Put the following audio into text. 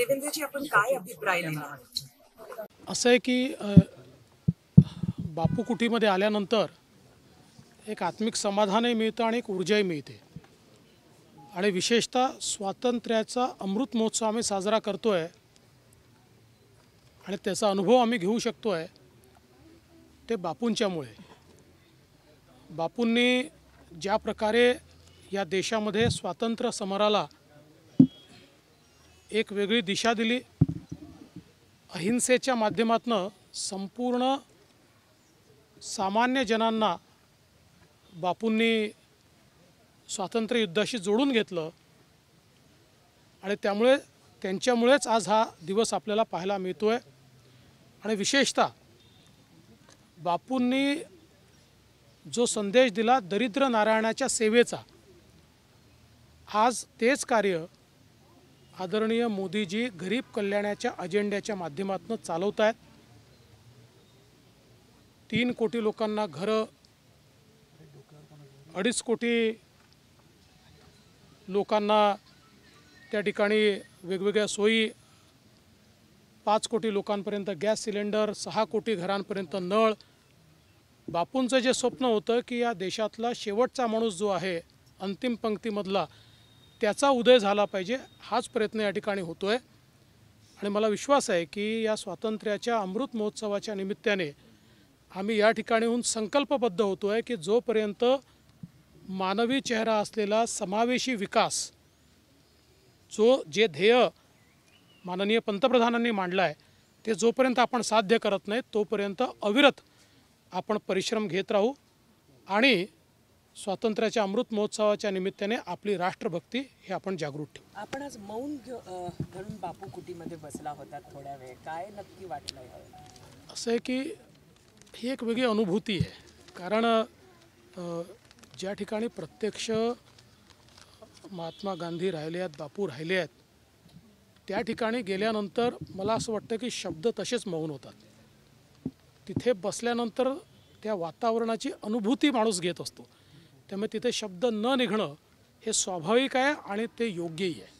देवेंद्रजी आपण काय अभिप्राय असं आहे की बापू कुटीमध्ये आल्यानंतर एक आत्मिक समाधानही मिळतं आणि एक ऊर्जाही मिळते आणि विशेषतः स्वातंत्र्याचा अमृत महोत्सव आम्ही साजरा करतो आहे आणि त्याचा अनुभव आम्ही घेऊ शकतो आहे ते बापूंच्यामुळे बापूंनी ज्या प्रकारे या देशामध्ये स्वातंत्र्य समराला एक वेगळी दिशा दिली अहिंसेच्या माध्यमातून संपूर्ण सामान्य जनांना बापूंनी युद्धाशी जोडून घेतलं आणि त्यामुळे त्यांच्यामुळेच आज हा दिवस आपल्याला पाहायला मिळतो आहे आणि विशेषतः बापूंनी जो संदेश दिला दरिद्र नारायणाच्या सेवेचा आज तेच कार्य आदरणीय मोदीजी गरीब कल्याणाच्या अजेंड्याच्या माध्यमातून चालवत आहेत तीन कोटी लोकांना घरं अडीच कोटी लोकांना त्या ठिकाणी वेगवेगळ्या सोयी पाच कोटी लोकांपर्यंत गॅस सिलेंडर सहा कोटी घरांपर्यंत नळ बापूंचं जे स्वप्न होतं की या देशातला शेवटचा माणूस जो आहे अंतिम पंक्तीमधला त्याचा उदय झाला पाहिजे हाच प्रयत्न या ठिकाणी होतो आहे आणि मला विश्वास आहे की या स्वातंत्र्याच्या अमृत महोत्सवाच्या निमित्ताने आम्ही या ठिकाणीहून संकल्पबद्ध होतो आहे की जोपर्यंत मानवी चेहरा असलेला समावेशी विकास जो जे ध्येय माननीय पंतप्रधानांनी मांडला आहे ते जोपर्यंत आपण साध्य करत नाही तोपर्यंत अविरत आपण परिश्रम घेत राहू आणि स्वातंत्र्याच्या अमृत महोत्सवाच्या निमित्ताने आपली राष्ट्रभक्ती हे आपण जागृत ठेवू आपण आज मौन धरून बापू कुटीमध्ये बसला होता थोड्या वेळ काय नक्की वाटलं असं आहे की ही एक वेगळी अनुभूती आहे कारण ज्या ठिकाणी प्रत्यक्ष महात्मा गांधी राहिले आहेत बापू राहिले आहेत त्या ठिकाणी गेल्यानंतर मला असं वाटतं की शब्द तसेच मौन होतात तिथे बसल्यानंतर त्या वातावरणाची अनुभूती माणूस घेत असतो त्यामुळे तिथे शब्द न निघणं हे स्वाभाविक आहे आणि ते योग्यही आहे